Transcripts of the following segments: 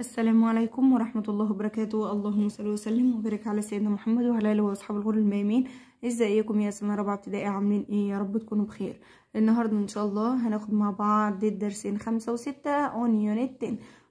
السلام عليكم ورحمة الله وبركاته اللهم صل وسلم وبارك على سيدنا محمد وعلى آله وأصحاب الغر الميامين ازيكم يا سنة رابعة ابتدائي عاملين ايه يا رب تكونوا بخير النهاردة ان شاء الله هناخد مع بعض الدرسين خمسة وستة اون يونت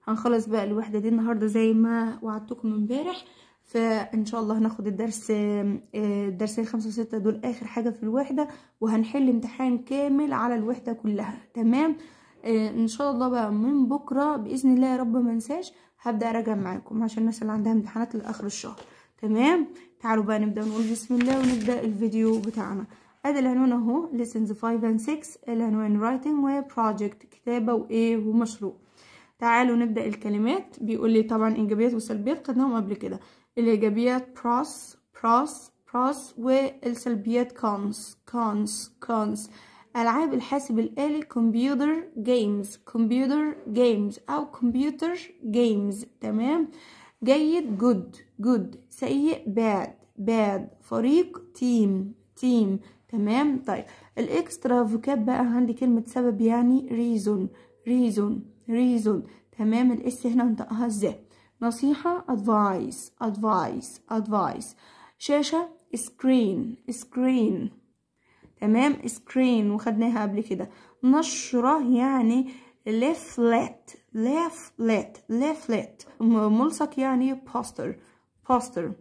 هنخلص بقى الوحدة دي النهاردة زي ما وعدتكم امبارح فان شاء الله هناخد الدرس آه، الدرسين خمسة وستة دول اخر حاجة في الوحدة وهنحل امتحان كامل على الوحدة كلها تمام آه، ان شاء الله بقى من بكره باذن الله يا رب ما انساش هبدا اراجع معاكم عشان الناس اللي عندها امتحانات لاخر الشهر تمام تعالوا بقى نبدا نقول بسم الله ونبدا الفيديو بتاعنا ادي العنوان اهو lessons 5 and 6 العنوان writing و project كتابه وايه ومشروع تعالوا نبدا الكلمات بيقول لي طبعا ايجابيات وسلبيات خدناهم قبل كده الايجابيات pros pros pros والسلبيات cons cons cons ألعاب الحاسب الآلي كمبيوتر جيمز كمبيوتر جيمز أو كمبيوتر جيمز تمام جيد جود جود سيء باد باد فريق تيم تيم تمام طيب الاكسترا فوكاب بقى عندي كلمة سبب يعني ريزون ريزون ريزون تمام الاس هنا انطقها ازاي نصيحة advice advice advice شاشة screen screen تمام سكرين وخدناها قبل كده نشرة يعني لفلت لفلت لفلت ملصق يعني بوستر بوستر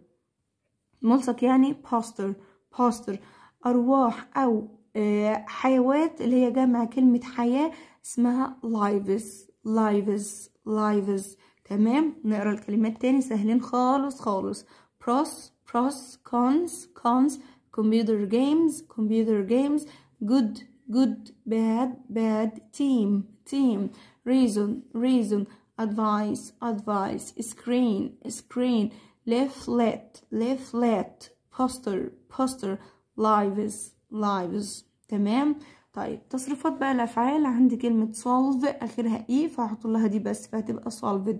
ملصق يعني بوستر بوستر أرواح أو آه، حيوات اللي هي جمع كلمة حياة اسمها لايفز لايفز لايفز تمام نقرا الكلمات تاني سهلين خالص خالص بروس بروس كونز كونز computer games computer games good good bad bad team team reason reason advice advice screen screen leaflet leaflet poster poster lives lives تمام طيب تصرفات بقى الافعال عندي كلمة solve اخرها ايه؟ فهحط لها دي بس فهتبقى solved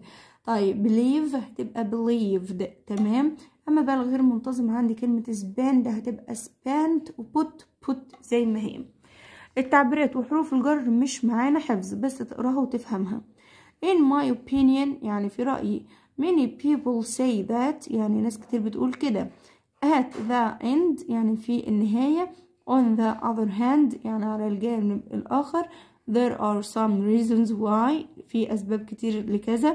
طيب believe هتبقى believed تمام اما بقى الغير منتظم عندي كلمة سباند هتبقى سباند وبوت بوت زي ما هي التعبيرات وحروف الجر مش معانا حفظ بس تقراها وتفهمها in my opinion يعني في رأيي many people say that يعني ناس كتير بتقول كده at the end يعني في النهاية on the other hand يعني على الجانب الآخر there are some reasons why في أسباب كتير لكذا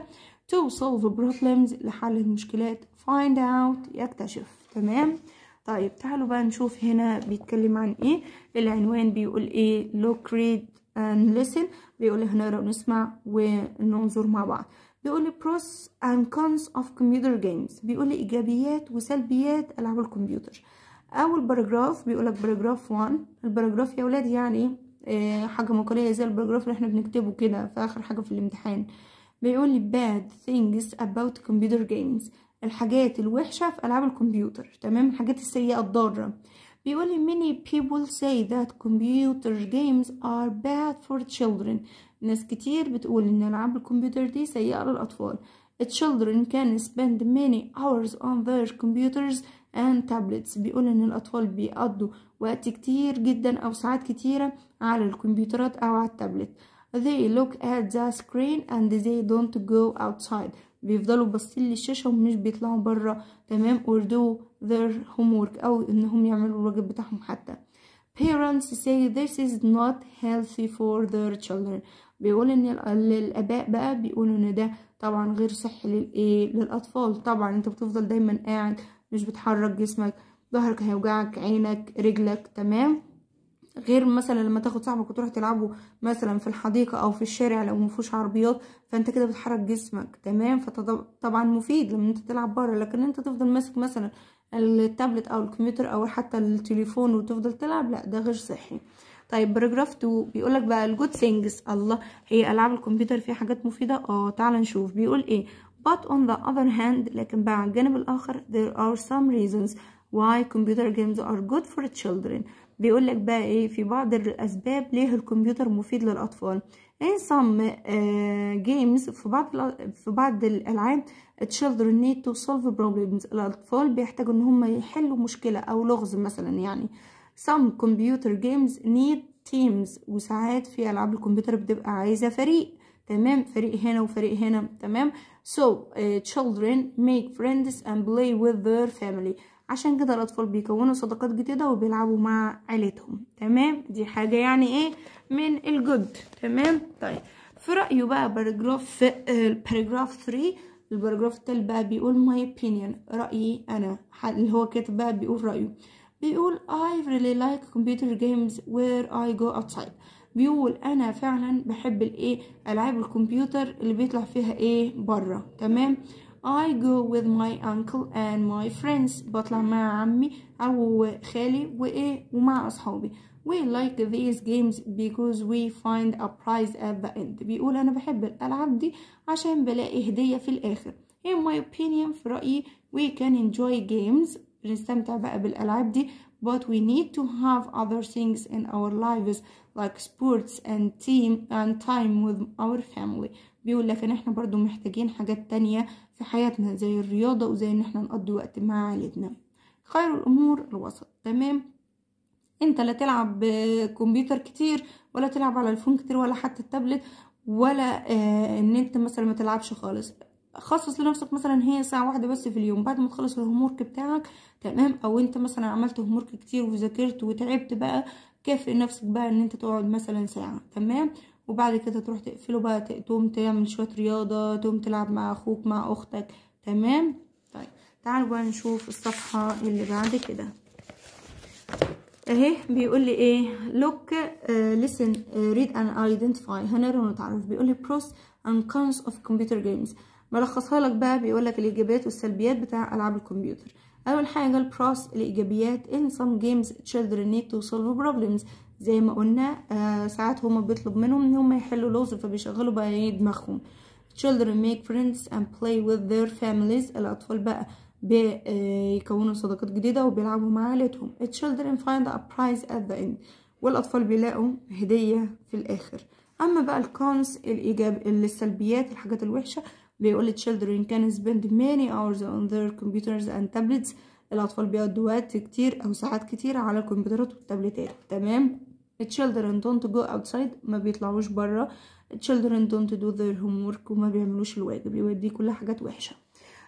to solve problems لحل المشكلات find out يكتشف تمام طيب تعالوا بقى نشوف هنا بيتكلم عن ايه العنوان بيقول ايه look read and listen بيقول هنقرا ونسمع وننظر مع بعض بيقول لي pros and cons of computer games بيقول لي ايجابيات وسلبيات العاب الكمبيوتر اول باراجراف بيقول لك باراجراف 1 الباراجراف يا اولاد يعني آه، حاجه مقاليه زي الباراجراف اللي احنا بنكتبه كده في اخر حاجه في الامتحان بيقول لي bad things about computer games الحاجات الوحشة في ألعاب الكمبيوتر تمام الحاجات السيئة الضارة بيقول لي many people say that computer games are bad for children ناس كتير بتقول إن ألعاب الكمبيوتر دي سيئة للأطفال children can spend many hours on their computers and tablets بيقول ان الاطفال بيقضوا وقت كتير جدا او ساعات كتيرة على الكمبيوترات او على التابلت they look at the screen and they don't go outside بيفضلوا باصين للشاشة ومش بيطلعوا برا تمام or do their homework أو إنهم يعملوا الواجب بتاعهم حتى parents say this is not healthy for their children بيقول إن الآباء بقى بيقولوا إن ده طبعا غير صحي للإيه للأطفال طبعا أنت بتفضل دايما قاعد مش بتحرك جسمك ظهرك هيوجعك عينك رجلك تمام غير مثلا لما تاخد صاحبك وتروح تلعبه مثلا في الحديقة او في الشارع لو مفوش عربيات فانت كده بتحرك جسمك تمام فطبعا مفيد لما انت تلعب بره لكن انت تفضل ماسك مثلا التابلت او الكمبيوتر او حتى التليفون وتفضل تلعب لا ده غير صحي طيب باراجراف 2 بيقول لك بقى الجود ثينجز الله هي العاب الكمبيوتر فيها حاجات مفيده اه تعال نشوف بيقول ايه but on the other hand لكن بقى على الجانب الآخر there are some reasons why computer games are good for children بيقول لك بقى ايه في بعض الاسباب ليه الكمبيوتر مفيد للاطفال in some uh, games في بعض في بعض الالعاب children need to solve problems الاطفال بيحتاجوا ان هم يحلوا مشكله او لغز مثلا يعني some computer games need teams وساعات في العاب الكمبيوتر بتبقى عايزه فريق تمام فريق هنا وفريق هنا تمام so uh, children make friends and play with their family عشان كده الاطفال بيكونوا صداقات جديده وبيلعبوا مع عيلتهم تمام دي حاجه يعني ايه من الجد تمام طيب في رايه بقى باراجراف الباراجراف 3 الباراجراف التالت بقى بيقول ماي اوبينيون رايي انا اللي هو كاتب بقى بيقول رايه بيقول I really like computer games where I go outside بيقول انا فعلا بحب الايه العاب الكمبيوتر اللي بيطلع فيها ايه بره تمام I go with my uncle and my friends بطلع مع عمي أو خالي وإيه ومع أصحابي We like these games because we find a prize at the end بيقول أنا بحب الألعاب دي عشان بلاقي هدية في الآخر In my opinion في رأيي we can enjoy games نستمتع بقى بالألعاب دي but we need to have other things in our lives like sports and team and time with our family بيقول لك احنا برضو محتاجين حاجات تانية في حياتنا زي الرياضة وزي ان احنا نقضي وقت مع عائلتنا خير الامور الوسط تمام انت لا تلعب كمبيوتر كتير ولا تلعب على الفون كتير ولا حتى التابلت ولا آه، ان انت مثلا ما تلعبش خالص خصص لنفسك مثلا هي ساعة واحدة بس في اليوم بعد ما تخلص الهومورك بتاعك تمام او انت مثلا عملت هومورك كتير وذاكرت وتعبت بقى كافئ نفسك بقى ان انت تقعد مثلا ساعة تمام وبعد كده تروح تقفله بقى تقوم تعمل شويه رياضه تقوم تلعب مع اخوك مع اختك تمام طيب تعالوا بقى نشوف الصفحه اللي بعد كده اهي بيقول لي ايه look ليسن آه، listen uh, read and identify هنقرا ونتعرف بيقول لي pros and cons of computer games ملخصها لك بقى بيقول لك الايجابيات والسلبيات بتاع العاب الكمبيوتر اول حاجه البروس الايجابيات in some games children need to solve problems زي ما قلنا آه ساعات هما بيطلب منهم ان هما يحلوا لغز فبيشغلوا بقى ايه دماغهم children make friends and play with their families الاطفال بقى بيكونوا آه، صداقات جديدة وبيلعبوا مع عائلتهم children find a prize at the end والأطفال بيلاقوا هدية في الآخر أما بقى الكونس الإيجاب السلبيات الحاجات الوحشة بيقول children can spend many hours on their computers and tablets الأطفال بيقضوا وقت كتير أو ساعات كتير على الكمبيوترات والتابلتات تمام children don't go outside ما بيطلعوش برا children don't do their homework وما بيعملوش الواجب يودي كل حاجات وحشة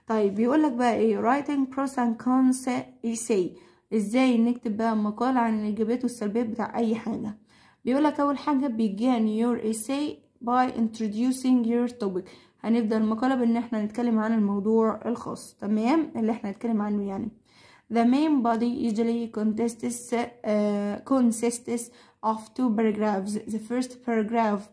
طيب بيقولك بقى ايه writing pros and cons essay ازاي نكتب بقى مقال عن الايجابيات والسلبيات بتاع اي حاجة بيقولك اول حاجة begin your essay by introducing your topic هنبدأ المقالة بان احنا نتكلم عن الموضوع الخاص تمام اللي احنا نتكلم عنه يعني The main body usually consists, uh, consists of two paragraphs. The first paragraph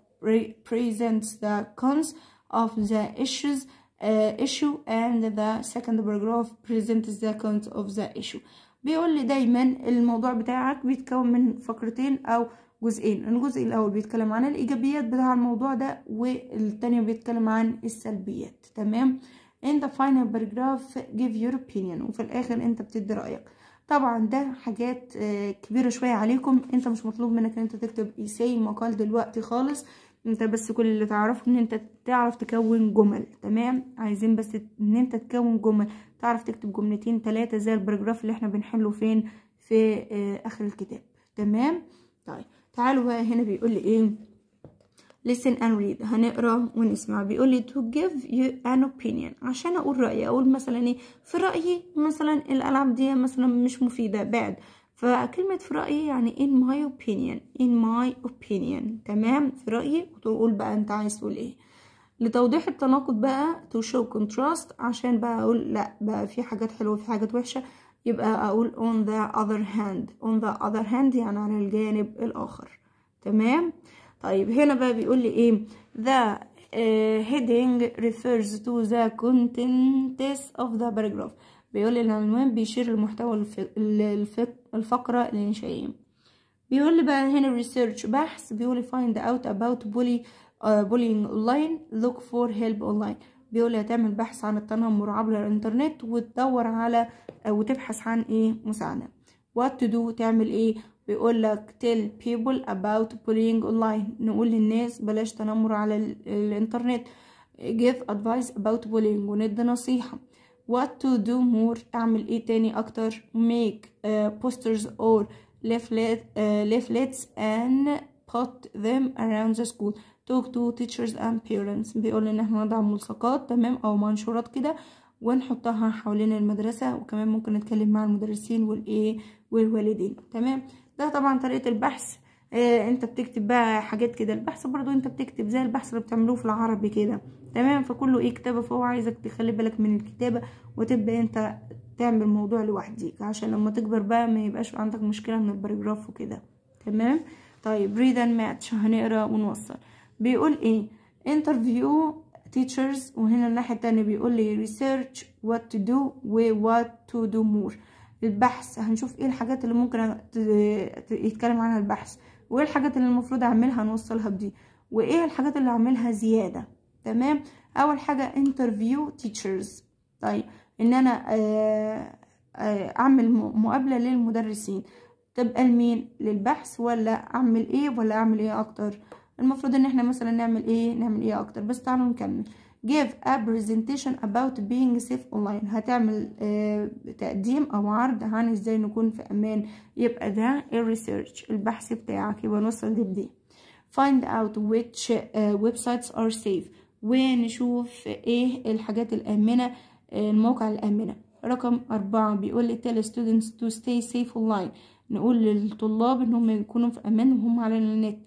presents the cons of the issues uh, issue and the second paragraph presents the cons of the issue. بيقول لي دايما الموضوع بتاعك بيتكون من فقرتين او جزئين الجزء الاول بيتكلم عن الايجابيات بتاع الموضوع ده والتاني بيتكلم عن السلبيات تمام in the final paragraph give your opinion وفي الاخر انت بتدي رايك طبعا ده حاجات آه، كبيره شويه عليكم انت مش مطلوب منك ان انت تكتب ايساي مقال دلوقتي خالص انت بس كل اللي تعرفه ان انت تعرف تكون جمل تمام عايزين بس ان انت تكون جمل تعرف تكتب جملتين ثلاثه زي البراجراف اللي احنا بنحله فين في آه، اخر الكتاب تمام طيب تعالوا بقى هنا بيقول لي ايه listen and read هنقرا ونسمع بيقول لي to give you an opinion عشان اقول رايي اقول مثلا ايه في رايي مثلا الالعاب دي مثلا مش مفيده bad فكلمة في رأيي يعني in my opinion in my opinion تمام في رأيي وتقول بقى انت عايز تقول ايه لتوضيح التناقض بقى to show contrast عشان بقى اقول لا بقى في حاجات حلوة وفي حاجات وحشة يبقى اقول on the other hand on the other hand يعني على الجانب الاخر تمام طيب هنا بقى بيقول لي ايه ذا آه، uh, heading refers to the contents of the paragraph بيقول لي العنوان بيشير لمحتوى الفقرة الإنشائية بيقول لي بقى هنا research بحث بيقول لي find out about bully uh, bullying online look for help online بيقول لي هتعمل بحث عن التنمر عبر الانترنت وتدور على آه، وتبحث عن ايه مساعدة what to do تعمل ايه بيقول لك tell people about bullying online نقول للناس بلاش تنمر على الانترنت give advice about bullying وندي نصيحة what to do more اعمل ايه تاني اكتر make uh, posters or leaflet, uh, and put them around the school talk to teachers and parents بيقول ان احنا نضع ملصقات تمام او منشورات كده ونحطها حوالين المدرسة وكمان ممكن نتكلم مع المدرسين والايه والوالدين تمام ده طبعا طريقة البحث آه انت بتكتب بقى حاجات كده البحث برضو انت بتكتب زي البحث اللي بتعملوه في العربي كده تمام فكله ايه كتابة فهو عايزك تخلي بالك من الكتابة وتبقى انت تعمل موضوع لوحديك عشان لما تكبر بقى ما يبقاش عندك مشكلة من الباراجراف وكده تمام طيب read and match هنقرا ونوصل بيقول ايه interview teachers وهنا الناحية التانية بيقول لي research what to do و what to do more البحث هنشوف ايه الحاجات اللي ممكن يتكلم عنها البحث وايه الحاجات اللي المفروض اعملها نوصلها بدي وايه الحاجات اللي اعملها زياده تمام اول حاجه انترفيو تيتشرز طيب ان انا آه، آه، اعمل مقابله للمدرسين تبقى لمين للبحث ولا اعمل ايه ولا اعمل ايه اكتر المفروض ان احنا مثلا نعمل ايه نعمل ايه اكتر بس تعالوا نكمل give a presentation about being safe online هتعمل آه، تقديم او عرض عن ازاي نكون في امان يبقى ده الريسيرش البحث بتاعك يبقى نوصل لبدي find out which آه، websites are safe ونشوف ايه الحاجات الامنه آه، المواقع الامنه رقم أربعة بيقول لي tell students to stay safe online نقول للطلاب انهم يكونوا في أمان وهم على النت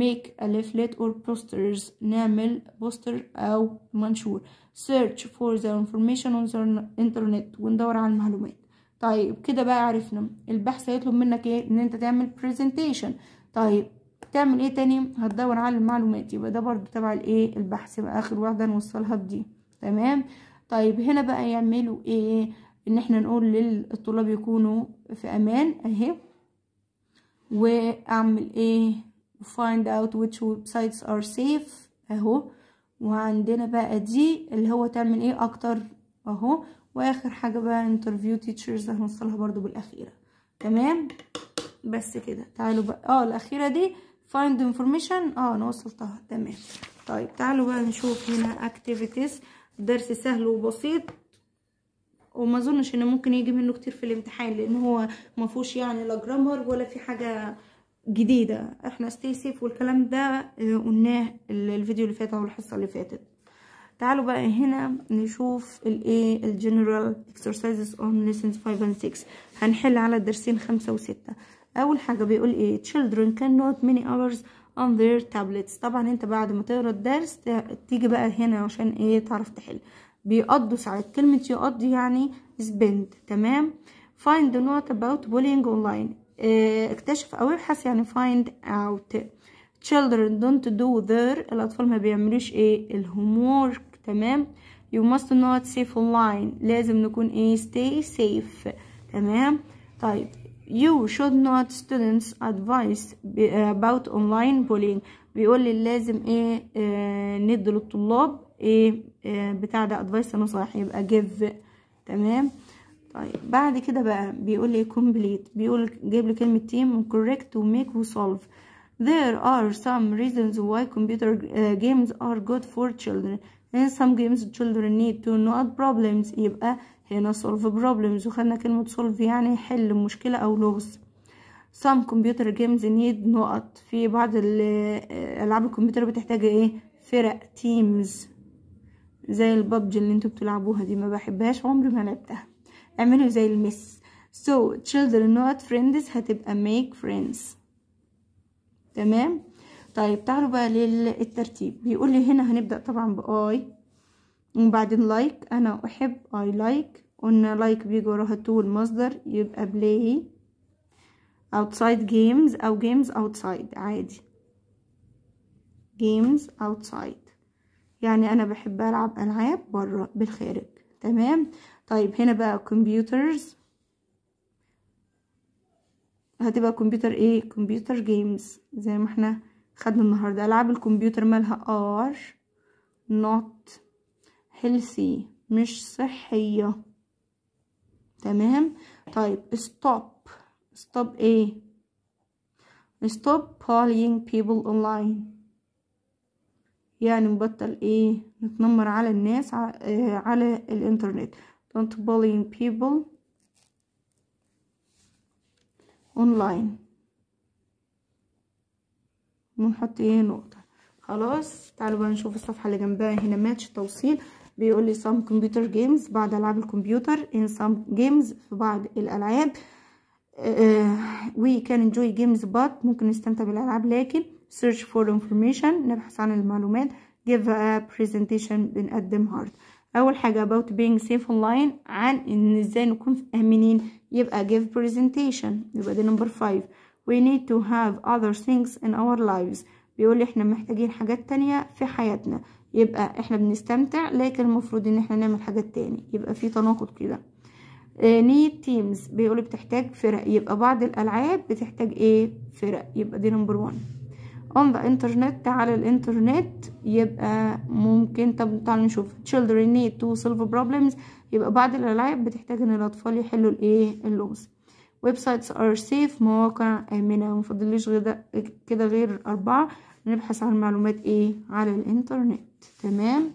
make a leaflet or posters نعمل بوستر أو منشور search for the information on the internet وندور على المعلومات طيب كده بقى عرفنا البحث هيطلب منك ايه ان انت تعمل presentation طيب تعمل ايه تاني هتدور على المعلومات يبقى ده برضو تبع الايه البحث يبقى اخر واحده نوصلها بدي تمام طيب هنا بقى يعملوا ايه ان احنا نقول للطلاب يكونوا في امان اهي واعمل ايه find out which websites are safe اهو وعندنا بقى دي اللي هو تعمل ايه اكتر اهو واخر حاجه بقى انترفيو تيتشرز هنوصلها برضو بالاخيره تمام بس كده تعالوا بقى اه الاخيره دي find information اه انا وصلتها تمام طيب تعالوا بقى نشوف هنا activities درس سهل وبسيط وما اظنش ان ممكن يجي منه كتير في الامتحان لان هو ما فيهوش يعني لا جرامر ولا في حاجه جديدة احنا ستي سيف والكلام ده آه، قلناه الفيديو اللي فات او الحصة اللي فاتت تعالوا بقى هنا نشوف الايه الجنرال اكسرسايزز اون ليسنز 5 و 6 هنحل على الدرسين 5 و 6 اول حاجة بيقول ايه children cannot many hours on their tablets طبعا انت بعد ما تقرا الدرس تيجي بقى هنا عشان ايه تعرف تحل بيقضوا ساعات كلمة يقضي يعني spend تمام find the note about bullying online إيه، اكتشف او ابحث يعني find out children don't do their الاطفال ما بيعملوش ايه الهومورك تمام you must not safe online لازم نكون ايه stay safe تمام طيب you should not students advice about online bullying بيقول لي لازم ايه آه ندي للطلاب ايه آه بتاع ده advice نصايح يبقى give تمام طيب بعد كده بقى بيقول لي كومبليت بيقول جايب لي كلمه تيم كوريكت وميك وسولف There are some reasons why computer uh, games are good for children and some games children need to know problems يبقى هنا solve problems وخدنا كلمة solve يعني حل مشكلة أو لغز some computer games need نقط في بعض آه، ألعاب الكمبيوتر بتحتاج ايه فرق تيمز زي الببجي اللي انتوا بتلعبوها دي ما بحبهاش عمري ما لعبتها اعملوا زي المس so children not friends هتبقى make friends تمام طيب تعالوا بقى للترتيب بيقول لي هنا هنبدأ طبعا بآي وبعدين لايك like. انا احب اي لايك قلنا لايك بيجي وراها تو مصدر يبقى بلاي outside games او games outside عادي games outside يعني انا بحب العب العاب بره بالخارج تمام طيب هنا بقى كمبيوترز هتبقى كمبيوتر ايه كمبيوتر جيمز زي ما احنا خدنا النهارده العاب الكمبيوتر مالها ار نوت هيلثي مش صحيه تمام طيب ستوب ستوب ايه ستوب bullying people online يعني نبطل ايه نتنمر على الناس آه، على الانترنت don't bullying people online ونحط ايه نقطة خلاص تعالوا بقى نشوف الصفحة اللي جنبها هنا ماتش توصيل بيقول لي some computer games بعض العاب الكمبيوتر in some games في بعض الالعاب آه، آه، we can enjoy games but ممكن نستمتع بالالعاب لكن search for information نبحث عن المعلومات give a presentation بنقدم هارد اول حاجه about being safe online عن ان ازاي نكون امنين يبقى give presentation يبقى دي نمبر 5 we need to have other things in our lives بيقول احنا محتاجين حاجات تانية في حياتنا يبقى احنا بنستمتع لكن المفروض ان احنا نعمل حاجات تاني يبقى في تناقض كده نيد آه، تيمز بيقول بتحتاج فرق يبقى بعض الالعاب بتحتاج ايه فرق يبقى دي نمبر 1 on the internet على الانترنت يبقى ممكن طب تعالوا نشوف children need to solve problems يبقى بعض الألعاب بتحتاج إن الأطفال يحلوا الإيه اللغز websites are ار سيف مواقع آمنة ومفضليش كده غير أربعة نبحث عن معلومات إيه على الانترنت تمام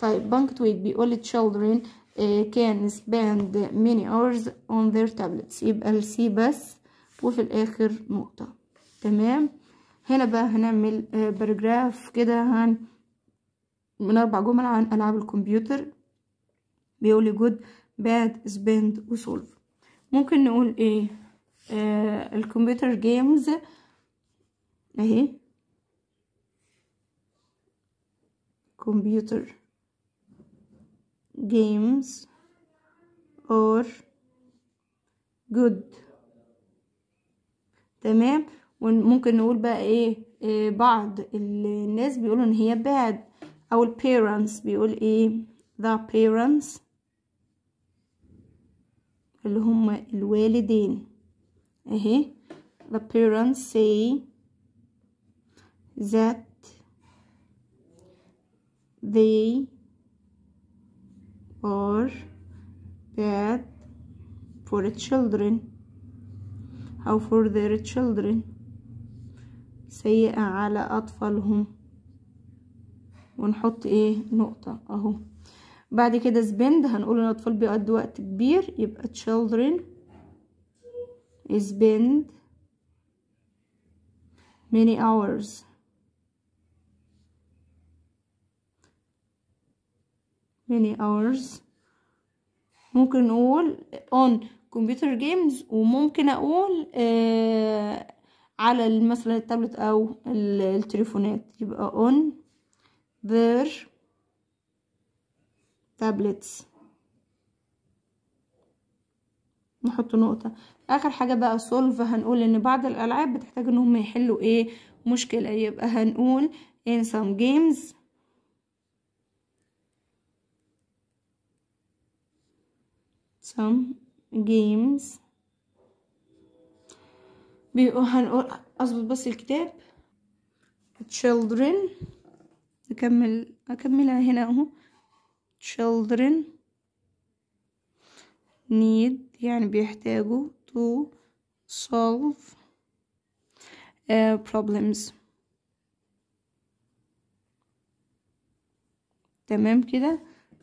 طيب بنك تويت بيقول children آه، can spend many hours on their tablets يبقى السي بس وفي الآخر نقطة تمام هنا بقى هنعمل باراجراف آه, كده هن من اربع جمل عن العاب الكمبيوتر بيقول لي جود باد سبند وسولف ممكن نقول ايه آه الكمبيوتر جيمز اهي كمبيوتر جيمز اور جود تمام وممكن نقول بقى ايه, إيه بعض الناس بيقولوا ان هي bad او ال parents بيقول ايه the parents اللي هم الوالدين اهي the parents say that they are bad for children how for their children سيئة على أطفالهم ونحط ايه نقطة اهو بعد كده spend هنقول ان الاطفال بيقضوا وقت كبير يبقى children spend many hours many hours ممكن نقول on computer games وممكن اقول آه على مثلا التابلت او التليفونات يبقى on their tablets نحط نقطة اخر حاجة بقى solve هنقول ان بعض الالعاب بتحتاج انهم يحلوا ايه مشكلة يبقى هنقول in some games some games هنقول اظبط بس الكتاب children اكمل اكملها هنا اهو children need يعني بيحتاجوا to solve uh, problems تمام كده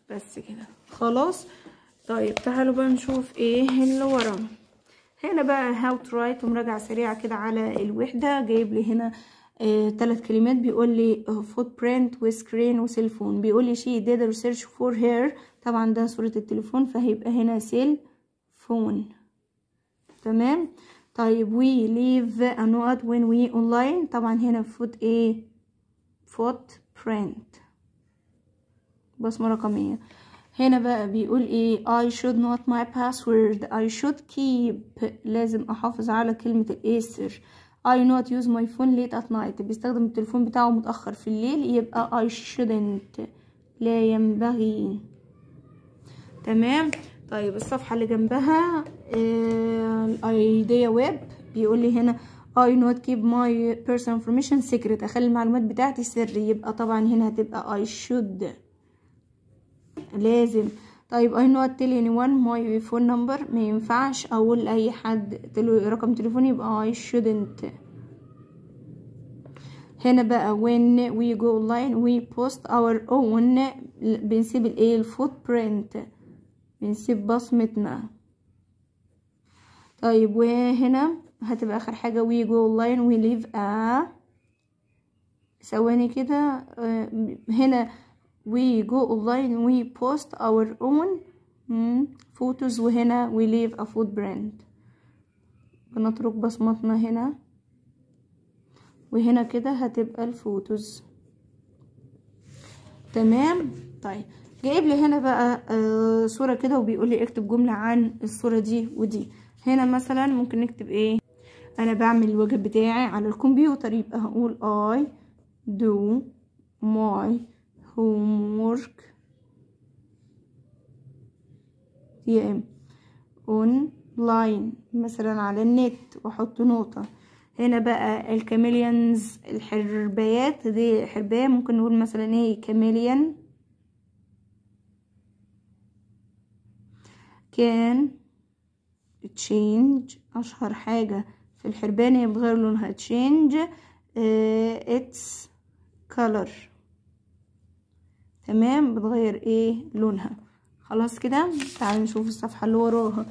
بس كده خلاص طيب تعالوا بقى نشوف ايه اللي ورانا هنا بقى هاو تو رايت ومراجعه سريعه كده على الوحده جايب لي هنا ثلاث آه كلمات بيقول لي فوت برينت وسكرين وسيلفون بيقول لي شي ديد ريسيرش فور هير طبعا ده صوره التليفون فهيبقى هنا سيل فون تمام طيب وي ليف ا نوت وين وي اونلاين طبعا هنا فوت ايه فوت برينت بصمه رقميه هنا بقى بيقول ايه I should not my password I should keep لازم احافظ على كلمة الاسر I not use my phone late at night بيستخدم التليفون بتاعه متأخر في الليل يبقى I shouldn't لا ينبغي تمام طيب الصفحة اللي جنبها آه، الايديا ويب بيقول لي هنا I not keep my personal information secret اخلي المعلومات بتاعتي سر يبقى طبعا هنا هتبقى I should لازم طيب اي نوت تيل اني وان ماي فون نمبر ما ينفعش اقول لاي حد تلو رقم تليفوني يبقى اي shouldn't هنا بقى when we go online we post our own بنسيب الايه footprint بنسيب بصمتنا طيب وهنا هتبقى اخر حاجه we go online we leave a ثواني كده آه، هنا we go online we post our own hmm, photos وهنا we leave a footprint بنترك بصمتنا هنا وهنا كده هتبقى الفوتوز تمام طيب جايب لي هنا بقى آه صورة كده وبيقول لي اكتب جملة عن الصورة دي ودي هنا مثلا ممكن نكتب ايه انا بعمل الواجب بتاعي على الكمبيوتر يبقى هقول I do my homework يا ام اونلاين مثلا على النت واحط نقطه هنا بقى الكاميليانز الحربيات دي حربية ممكن نقول مثلا ايه كاميليان كان تشينج اشهر حاجة في الحربان هي بتغير لونها تشينج اتس آه، كولر تمام بتغير ايه لونها خلاص كده تعالوا نشوف الصفحه اللي وراها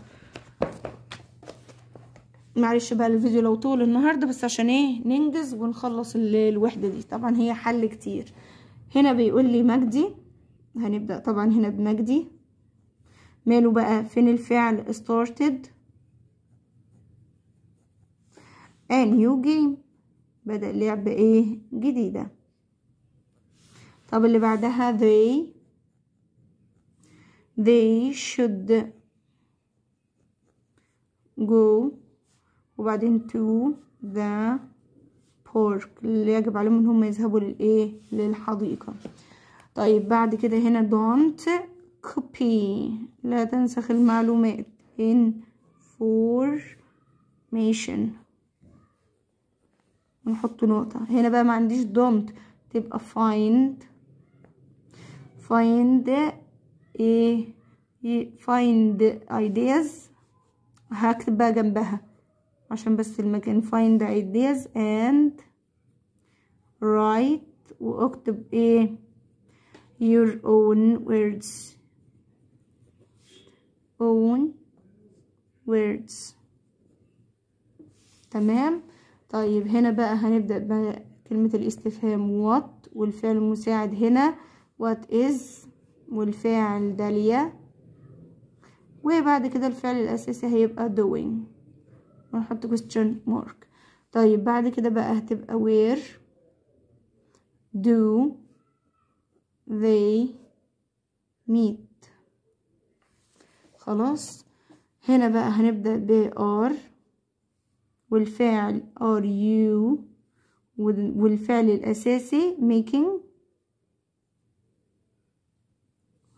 معلش بقى الفيديو لو طول النهارده بس عشان ايه ننجز ونخلص الوحده دي طبعا هي حل كتير هنا بيقول لي مجدي هنبدا طبعا هنا بمجدي ماله بقى فين الفعل started a new game بدأ لعب ايه جديده طب اللي بعدها they they should go وبعدين to the park اللي يجب عليهم ان هم يذهبوا للايه للحديقة طيب بعد كده هنا don't copy لا تنسخ المعلومات information ونحط نقطة هنا بقى ما عنديش don't تبقى find find a e, find ideas هكتب بقى جنبها عشان بس المكان find ideas and write واكتب ايه your own words own words تمام طيب هنا بقى هنبدأ بقى كلمة الاستفهام what والفعل المساعد هنا وات is والفاعل دالية وبعد كده الفعل الأساسي هيبقى doing ونحط question mark طيب بعد كده بقى هتبقى where do they meet خلاص هنا بقى هنبدأ ب are والفاعل are you والفعل الأساسي making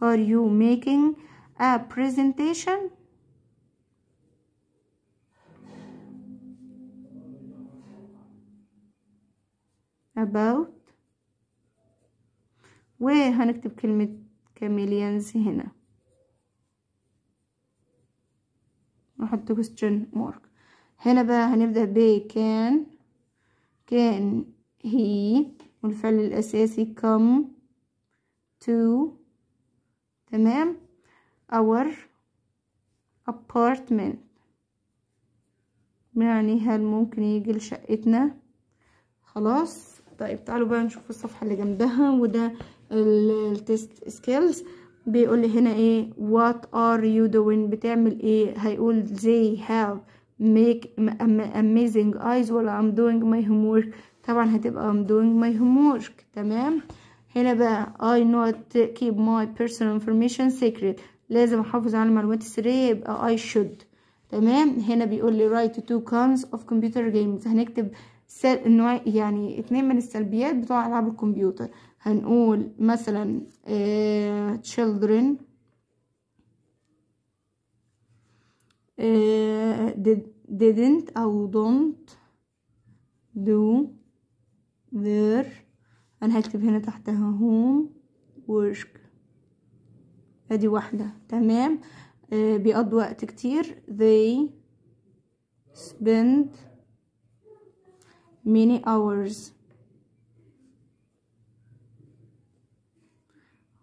Are you making a presentation? about وهنكتب كلمة chameleons هنا نحط question mark هنا بقى هنبدأ ب can can he والفعل الأساسي come to تمام our apartment يعني هل ممكن يجي لشقتنا خلاص طيب تعالوا بقى نشوف الصفحة اللي جنبها وده التست سكيلز بيقول لي هنا ايه what are you doing بتعمل ايه هيقول they have make amazing eyes ولا I'm doing my homework طبعا هتبقى I'm doing my homework تمام هنا بقى I not keep my personal information secret لازم احافظ على المعلومات السرية يبقى I should تمام هنا بيقول لي write two cons of computer games هنكتب سل... نوع... يعني اتنين من السلبيات بتوع العاب الكمبيوتر هنقول مثلا uh, children uh, did, didn't او don't do their انا هكتب هنا تحتها هوم ورك ادي واحدة تمام آه بيقض وقت كتير they spend many hours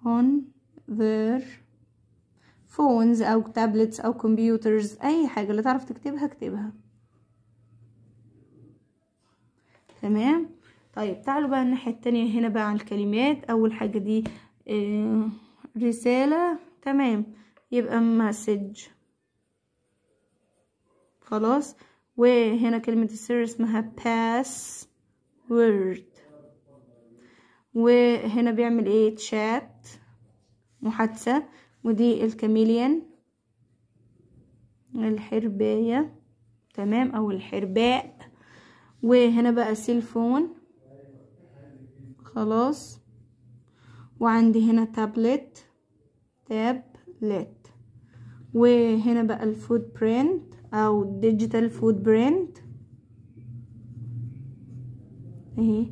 on their phones او tablets او computers اي حاجة اللي تعرف تكتبها اكتبها تمام طيب تعالوا بقى الناحية التانية هنا بقى على الكلمات اول حاجة دي آه، رسالة تمام يبقى مسج خلاص وهنا كلمة السر اسمها pass word وهنا بيعمل ايه تشات محادثة ودي الكاميليان الحرباية تمام او الحرباء وهنا بقى سيلفون خلاص وعندي هنا تابلت تابلت وهنا بقى الفود برينت او ديجيتال فود برينت اهي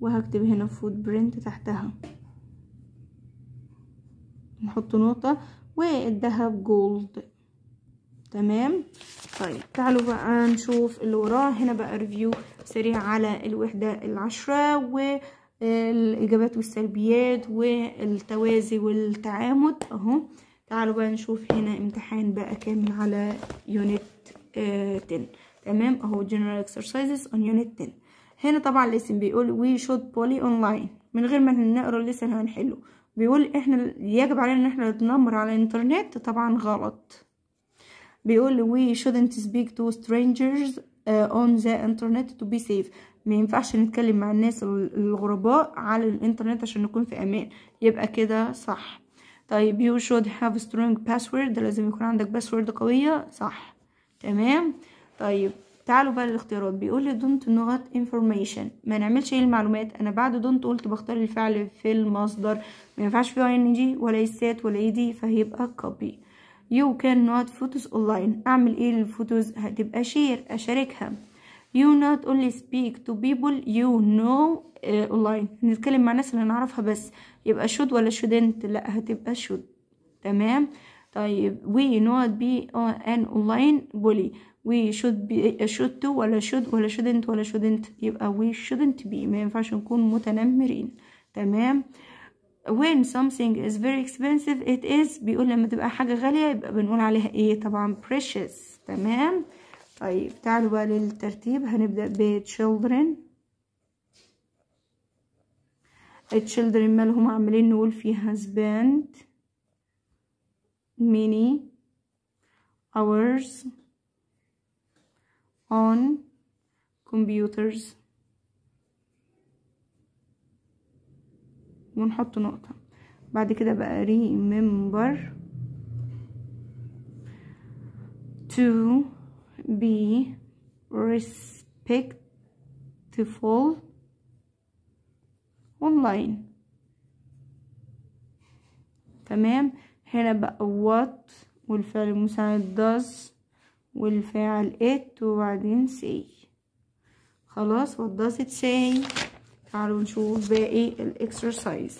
وهكتب هنا فود برينت تحتها نحط نقطة والذهب جولد تمام طيب تعالوا بقى نشوف اللي وراه هنا بقى ريفيو سريع على الوحدة العشرة و الايجابيات والسلبيات والتوازي والتعامد اهو تعالوا بقى نشوف هنا امتحان بقى كامل على يونت 10 آه، تمام اهو جنرال اكسرسايزز اون يونت 10 هنا طبعا الاسم بيقول وي شود بولي اون لاين من غير ما نقرا الاسم لسه هنحله بيقول احنا يجب علينا ان احنا نتنمر على الانترنت طبعا غلط بيقول we shouldn't speak to strangers uh, on the internet to be safe ما ينفعش نتكلم مع الناس الغرباء على الانترنت عشان نكون في امان يبقى كده صح طيب you should have strong password ده لازم يكون عندك باسورد قوية صح تمام طيب تعالوا بقى للاختيارات بيقول لي don't not information ما نعملش ايه المعلومات انا بعد don't قلت بختار الفعل في المصدر ما ينفعش فيه ing ولا يسات ولا يدي فهيبقى copy يو كان نوت فوتوز اونلاين اعمل ايه للفوتوز هتبقى شير اشاركها يو نوت اونلي سبيك تو بيبل يو نو اونلاين نتكلم مع ناس اللي نعرفها بس يبقى شود ولا شودنت لا هتبقى شود تمام طيب وي نوت بي ان اونلاين بولي وي شود بي شود تو ولا شود ولا شودنت ولا شودنت يبقى وي شودنت بي ما ينفعش نكون متنمرين تمام آه when something is very expensive it is بيقول لما تبقى حاجة غالية يبقى بنقول عليها ايه طبعا precious تمام طيب تعالوا بقى للترتيب هنبدأ ب children children مالهم عمالين نقول في husband many hours on computers ونحط نقطة بعد كده بقى remember to be respectful online تمام هنا بقى what والفعل المساعد does والفعل it وبعدين say خلاص what does it say تعالوا نشوف باقي الاكسرسايز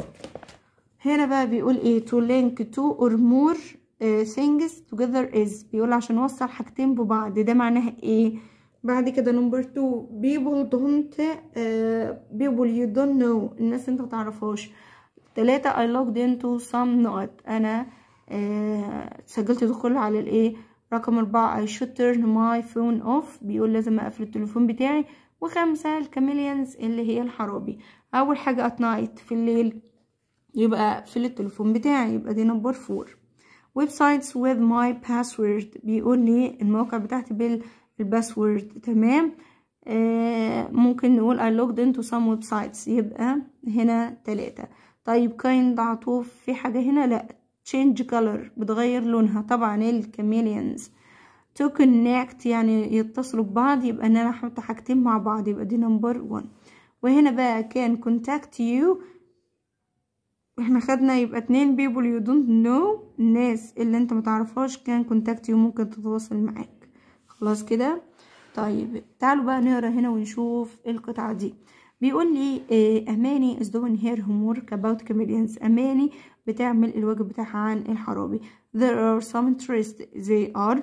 هنا بقى بيقول ايه to link two or more uh, things together is بيقول عشان نوصل حاجتين ببعض ده معناها ايه بعد كده نمبر 2 people don't uh, people you don't know الناس انت متعرفهاش تلاتة I logged into some not انا uh, سجلت دخول على الايه رقم 4 I should turn my phone off بيقول لازم اقفل التليفون بتاعي وخمسة الكاميليانز اللي هي الحرابي أول حاجة أت نايت في الليل يبقى في التليفون بتاعي يبقى دي نمبر فور ويب سايتس with my password بيقول لي المواقع بتاعتي بالباسورد تمام آه ممكن نقول I logged into some websites يبقى هنا تلاتة طيب kind عطوف في حاجة هنا لا change color بتغير لونها طبعا الكاميليانز تو كونكت يعني يتصلوا ببعض يبقى ان انا احط حاجتين مع بعض يبقى دي نمبر 1 وهنا بقى كان كونتاكت يو احنا خدنا يبقى اتنين بيبول يو دونت نو الناس اللي انت متعرفهاش كان كونتاكت يو ممكن تتواصل معاك خلاص كده طيب تعالوا بقى نقرا هنا ونشوف القطعه دي بيقول لي آه، اماني از دوين هير هوم ورك اباوت كوميديانز اماني بتعمل الواجب بتاعها عن الحرابي there are some interests they are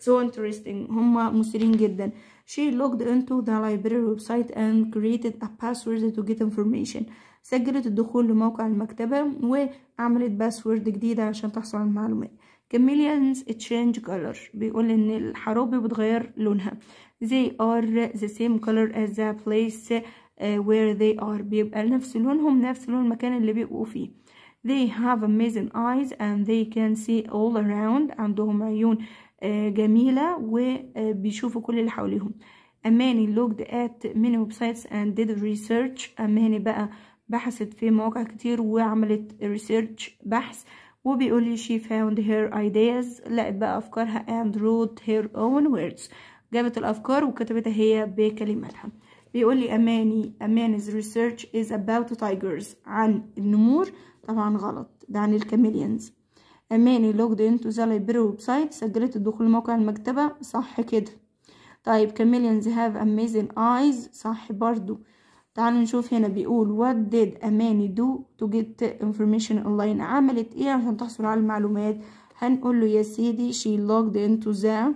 so interesting هما مثيرين جدا she logged into the library website and created a password to get information سجلت الدخول لموقع المكتبة وعملت باسورد جديدة عشان تحصل على المعلومات chameleons change color بيقول ان الحرابي بتغير لونها they are the same color as the place where they are بيبقى نفس لونهم نفس لون المكان اللي بيبقوا فيه they have amazing eyes and they can see all around عندهم عيون جميلة وبيشوفوا آه، كل اللي حواليهم أماني لوجد آت ميني ويب سايتس أند ديد ريسيرش أماني بقى بحثت في مواقع كتير وعملت ريسيرش بحث وبيقولي شي she found her ideas لقت بقى أفكارها and wrote her own words جابت الأفكار وكتبتها هي بكلماتها بيقولي أماني أماني's research is about tigers عن النمور طبعا غلط ده عن الكاميليانز أماني لوجد انتو ذا library ويب سايت سجلت الدخول لموقع المكتبة صح كده طيب chameleons هاف اميزين ايز صح برضو تعالوا نشوف هنا بيقول وات ديد أماني تو جيت انفورميشن اون لاين عملت ايه عشان تحصل على المعلومات هنقول له يا سيدي شي لوجد انتو ذا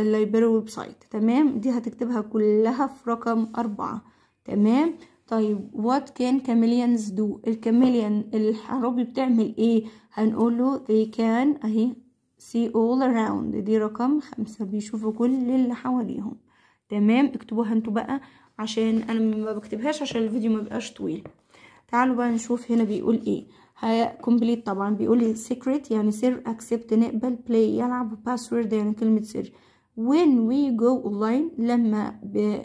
اللايبراري ويب سايت تمام دي هتكتبها كلها في رقم أربعة تمام طيب what can chameleons do الكاميليان الحروبي بتعمل ايه هنقول له they can اهي see all around دي رقم خمسة بيشوفوا كل اللي حواليهم تمام اكتبوها انتوا بقى عشان انا ما بكتبهاش عشان الفيديو ما بقاش طويل تعالوا بقى نشوف هنا بيقول ايه كومبليت طبعا بيقول لي إيه؟ سيكريت يعني سر اكسبت نقبل بلاي يلعب باسورد يعني كلمه سر when we go online لما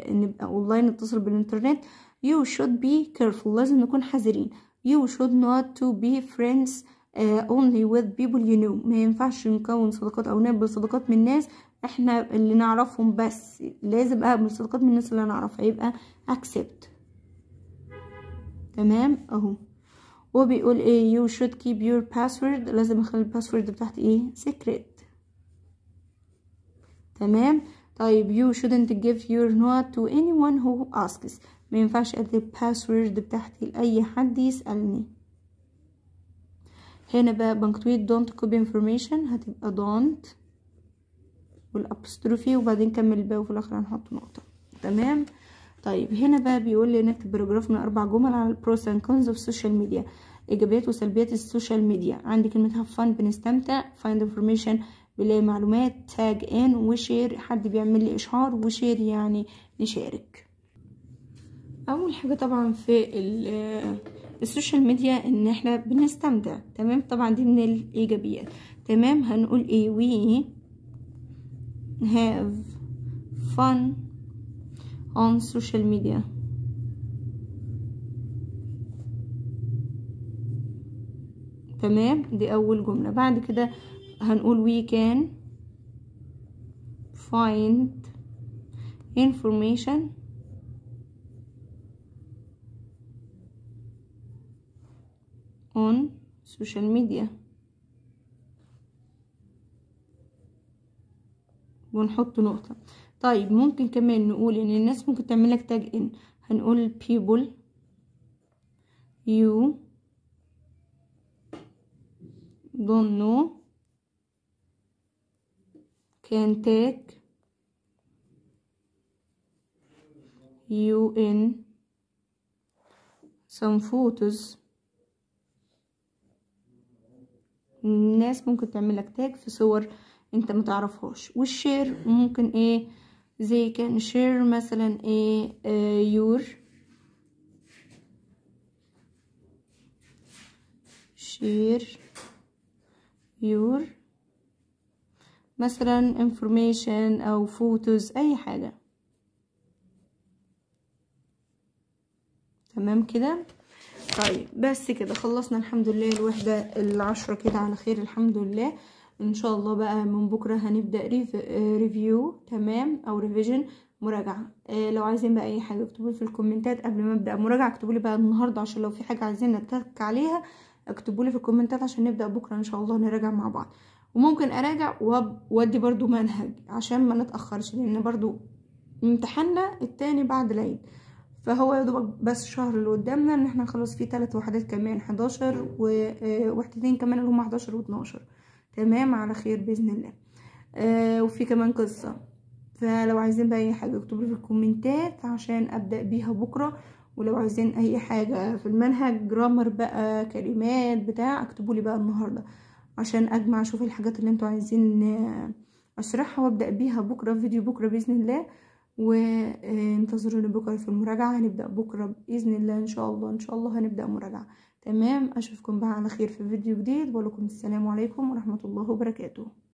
نبقى اونلاين نتصل بالانترنت you should be careful لازم نكون حذرين you should not to be friends uh, only with people you know ما ينفعش نكون صداقات او نقبل صداقات من ناس احنا اللي نعرفهم بس لازم اقبل صداقات من الناس اللي نعرفها يبقى accept تمام اهو وبيقول ايه you should keep your password لازم اخلي الباسورد بتاعت ايه secret تمام طيب you shouldn't give your note to anyone who asks ما ينفعش ادي الباسورد بتاعتي لاي حد يسالني هنا بقى بنكتويت don't copy information هتبقى don't والابستروفي وبعدين كمل الباقي وفي الاخر هنحط نقطه تمام طيب هنا بقى بيقول لي نكتب باراجراف من اربع جمل على البروس اند كونز اوف السوشيال ميديا ايجابيات وسلبيات السوشيال ميديا عندي كلمه هاف فن بنستمتع فايند انفورميشن بلاقي معلومات تاج ان وشير حد بيعمل لي اشعار وشير يعني نشارك اول حاجه طبعا في السوشيال ميديا ان احنا بنستمتع تمام طبعا دي من الايجابيات تمام هنقول ايه وي هاف فن اون سوشيال ميديا تمام دي اول جمله بعد كده هنقول وي كان فايند انفورميشن on social media ونحط نقطة طيب ممكن كمان نقول ان الناس ممكن تعملك تاج ان هنقول people you don't know can take you in some photos الناس ممكن تعمل لك تاج في صور انت ما تعرفهاش والشير ممكن ايه زي كان شير مثلا ايه آه يور شير يور مثلا انفورميشن او فوتوز اي حاجه تمام كده طيب بس كده خلصنا الحمد لله الوحدة العشرة كده على خير الحمد لله ان شاء الله بقى من بكرة هنبدأ ريف... ريفيو آه، تمام او ريفيجن مراجعة آه لو عايزين بقى اي حاجة اكتبوا في الكومنتات قبل ما ابدأ مراجعة اكتبوا لي بقى النهاردة عشان لو في حاجة عايزين نتك عليها اكتبوا لي في الكومنتات عشان نبدأ بكرة ان شاء الله نراجع مع بعض وممكن اراجع وادي برضو منهج عشان ما نتأخرش لان برضو امتحاننا التاني بعد العيد فهو يا دوبك بس شهر اللي قدامنا ان احنا نخلص فيه ثلاث وحدات كمان 11 ووحدتين آه، كمان اللي هم 11 و12 تمام على خير باذن الله آه وفي كمان قصه فلو عايزين بقى اي حاجه اكتبوا في الكومنتات عشان ابدا بيها بكره ولو عايزين اي حاجه في المنهج جرامر بقى كلمات بتاع اكتبوا لي بقى النهارده عشان اجمع اشوف الحاجات اللي انتوا عايزين آه، اشرحها وابدا بيها بكره في فيديو بكره باذن الله وانتظروني بكره في المراجعه هنبدا بكره باذن الله ان شاء الله ان شاء الله هنبدا مراجعه تمام اشوفكم بقى على خير في فيديو جديد بقول لكم السلام عليكم ورحمه الله وبركاته